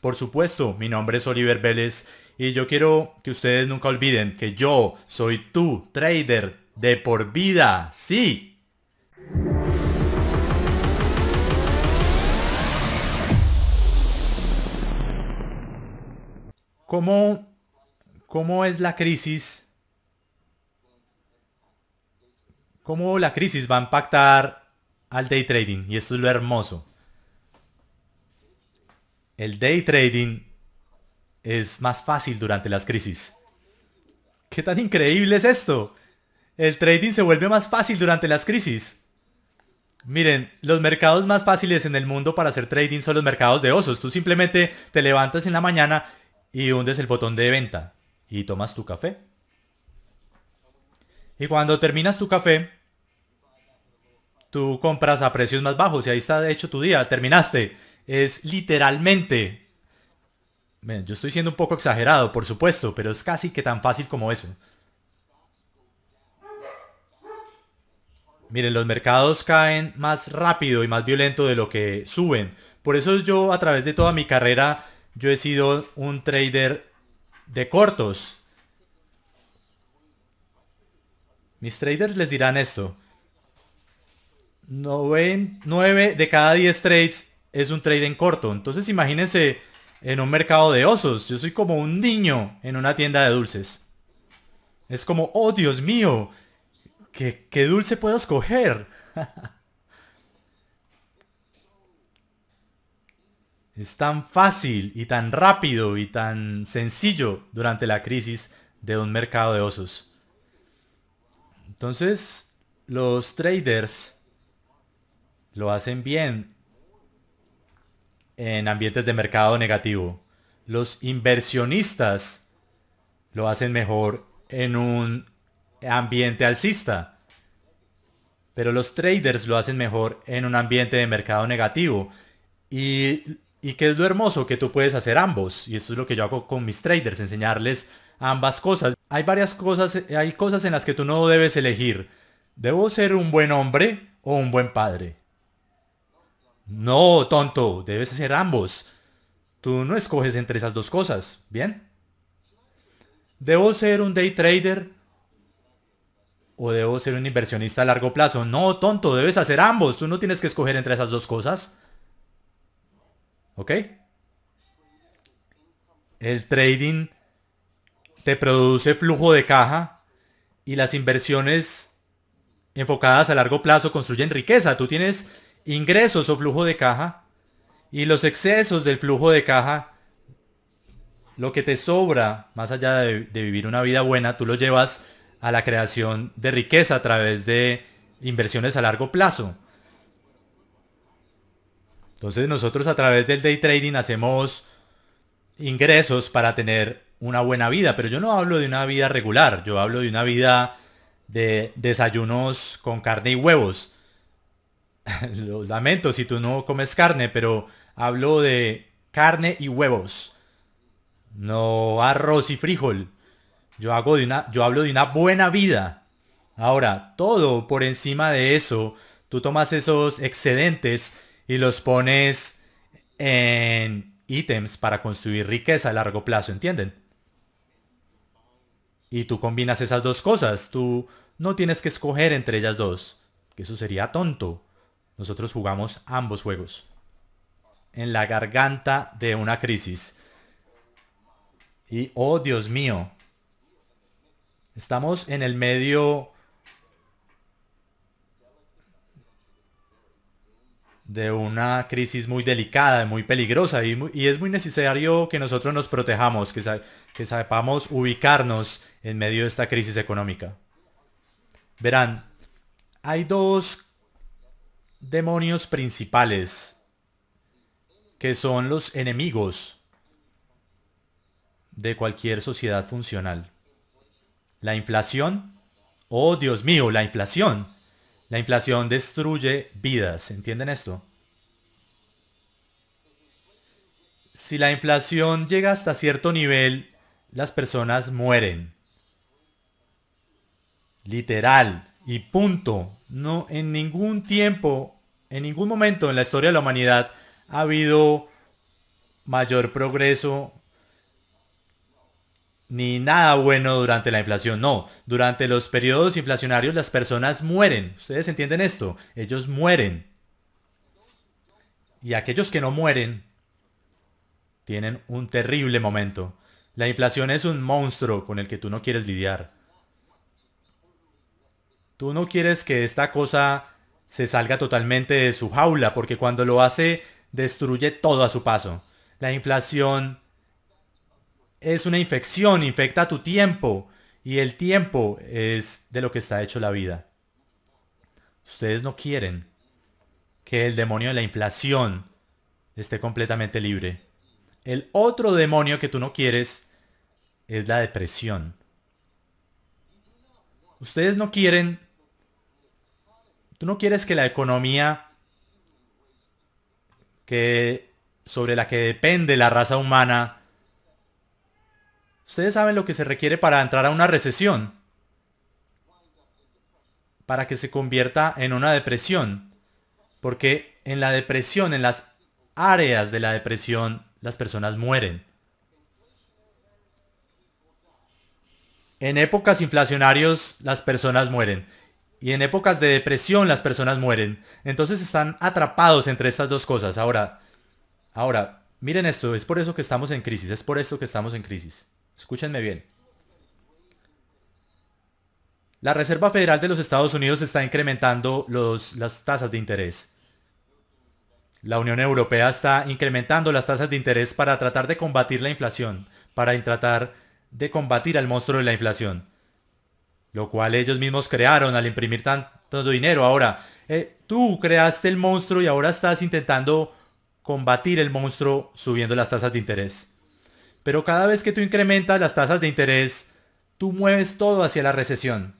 Por supuesto, mi nombre es Oliver Vélez y yo quiero que ustedes nunca olviden que yo soy tu trader de por vida. Sí, ¿Cómo, ¿Cómo, es la crisis? ¿Cómo la crisis va a impactar al day trading? Y esto es lo hermoso. El day trading es más fácil durante las crisis. ¿Qué tan increíble es esto? El trading se vuelve más fácil durante las crisis. Miren, los mercados más fáciles en el mundo para hacer trading son los mercados de osos. Tú simplemente te levantas en la mañana y hundes el botón de venta y tomas tu café. Y cuando terminas tu café, tú compras a precios más bajos y ahí está hecho tu día, terminaste es literalmente... yo estoy siendo un poco exagerado, por supuesto, pero es casi que tan fácil como eso. Miren, los mercados caen más rápido y más violento de lo que suben. Por eso yo a través de toda mi carrera, yo he sido un trader de cortos. Mis traders les dirán esto. 9 de cada 10 trades es un trade en corto. Entonces imagínense en un mercado de osos. Yo soy como un niño en una tienda de dulces. Es como, oh Dios mío, ¿qué, qué dulce puedo escoger? es tan fácil y tan rápido y tan sencillo durante la crisis de un mercado de osos. Entonces, los traders lo hacen bien en ambientes de mercado negativo. Los inversionistas lo hacen mejor en un ambiente alcista. Pero los traders lo hacen mejor en un ambiente de mercado negativo. Y, y que es lo hermoso que tú puedes hacer ambos. Y eso es lo que yo hago con mis traders, enseñarles ambas cosas. Hay varias cosas, hay cosas en las que tú no debes elegir. ¿Debo ser un buen hombre o un buen padre? No, tonto, debes hacer ambos. Tú no escoges entre esas dos cosas, ¿bien? ¿Debo ser un day trader o debo ser un inversionista a largo plazo? No, tonto, debes hacer ambos. Tú no tienes que escoger entre esas dos cosas. ¿Ok? El trading te produce flujo de caja y las inversiones enfocadas a largo plazo construyen riqueza. Tú tienes ingresos o flujo de caja y los excesos del flujo de caja, lo que te sobra, más allá de, vivir una vida buena, tú lo llevas a la creación de riqueza a través de inversiones a largo plazo. Entonces nosotros a través del day trading hacemos ingresos para tener una buena vida, pero yo no hablo de una vida regular, yo hablo de una vida de desayunos con carne y huevos, lo lamento si tú no comes carne, pero hablo de carne y huevos. No arroz y frijol. Yo, hago de una, yo hablo de una buena vida. Ahora, todo por encima de eso, tú tomas esos excedentes y los pones en ítems para construir riqueza a largo plazo, ¿entienden? Y tú combinas esas dos cosas, tú no tienes que escoger entre ellas dos, que eso sería tonto. Nosotros jugamos ambos juegos. En la garganta de una crisis. Y, oh Dios mío, estamos en el medio de una crisis muy delicada, muy peligrosa y, es muy necesario que nosotros nos protejamos, que, que sepamos ubicarnos en medio de esta crisis económica. Verán, hay dos demonios principales, que son los enemigos de cualquier sociedad funcional. La inflación, oh Dios mío, la inflación. La inflación destruye vidas, ¿entienden esto? Si la inflación llega hasta cierto nivel, las personas mueren. Literal y punto no, en ningún tiempo, en ningún momento en la historia de la humanidad ha habido mayor progreso ni nada bueno durante la inflación. No, durante los periodos inflacionarios las personas mueren. ¿Ustedes entienden esto? Ellos mueren. Y aquellos que no mueren tienen un terrible momento. La inflación es un monstruo con el que tú no quieres lidiar. Tú no quieres que esta cosa se salga totalmente de su jaula, porque cuando lo hace, destruye todo a su paso. La inflación es una infección, infecta tu tiempo, y el tiempo es de lo que está hecho la vida. Ustedes no quieren que el demonio de la inflación esté completamente libre. El otro demonio que tú no quieres es la depresión. Ustedes no quieren tú no quieres que la economía que sobre la que depende la raza humana, ustedes saben lo que se requiere para entrar a una recesión, para que se convierta en una depresión, porque en la depresión, en las áreas de la depresión, las personas mueren. En épocas inflacionarias, las personas mueren. Y en épocas de depresión las personas mueren. Entonces están atrapados entre estas dos cosas. Ahora, ahora, miren esto, es por eso que estamos en crisis, es por eso que estamos en crisis. Escúchenme bien. La Reserva Federal de los Estados Unidos está incrementando las tasas de interés. La Unión Europea está incrementando las tasas de interés para tratar de combatir la inflación, para tratar de combatir al monstruo de la inflación lo cual ellos mismos crearon al imprimir tanto dinero. Ahora, eh, tú creaste el monstruo y ahora estás intentando combatir el monstruo subiendo las tasas de interés. Pero cada vez que tú incrementas las tasas de interés, tú mueves todo hacia la recesión,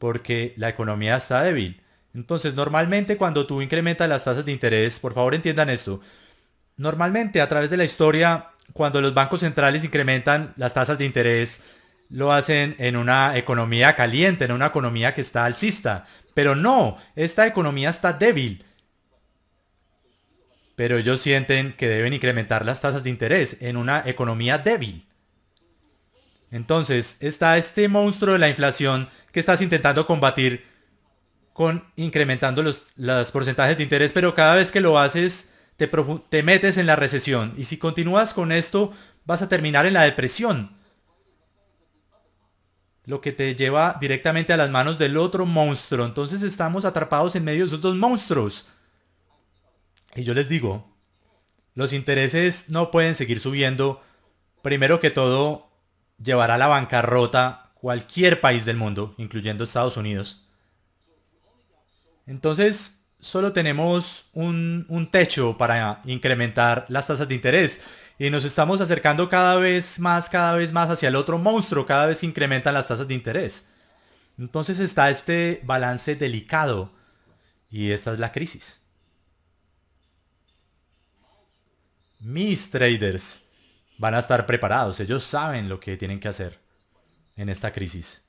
porque la economía está débil. Entonces, normalmente cuando tú incrementas las tasas de interés, por favor entiendan esto, normalmente a través de la historia, cuando los bancos centrales incrementan las tasas de interés, lo hacen en una economía caliente, en una economía que está alcista. Pero no, esta economía está débil. Pero ellos sienten que deben incrementar las tasas de interés en una economía débil. Entonces está este monstruo de la inflación que estás intentando combatir con incrementando los, porcentajes de interés, pero cada vez que lo haces te, te metes en la recesión. Y si continúas con esto, vas a terminar en la depresión lo que te lleva directamente a las manos del otro monstruo. Entonces estamos atrapados en medio de esos dos monstruos. Y yo les digo, los intereses no pueden seguir subiendo. Primero que todo, llevará a la bancarrota cualquier país del mundo, incluyendo Estados Unidos. Entonces, solo tenemos un, un techo para incrementar las tasas de interés y nos estamos acercando cada vez más, cada vez más hacia el otro monstruo, cada vez se incrementan las tasas de interés. Entonces está este balance delicado y esta es la crisis. Mis traders van a estar preparados, ellos saben lo que tienen que hacer en esta crisis.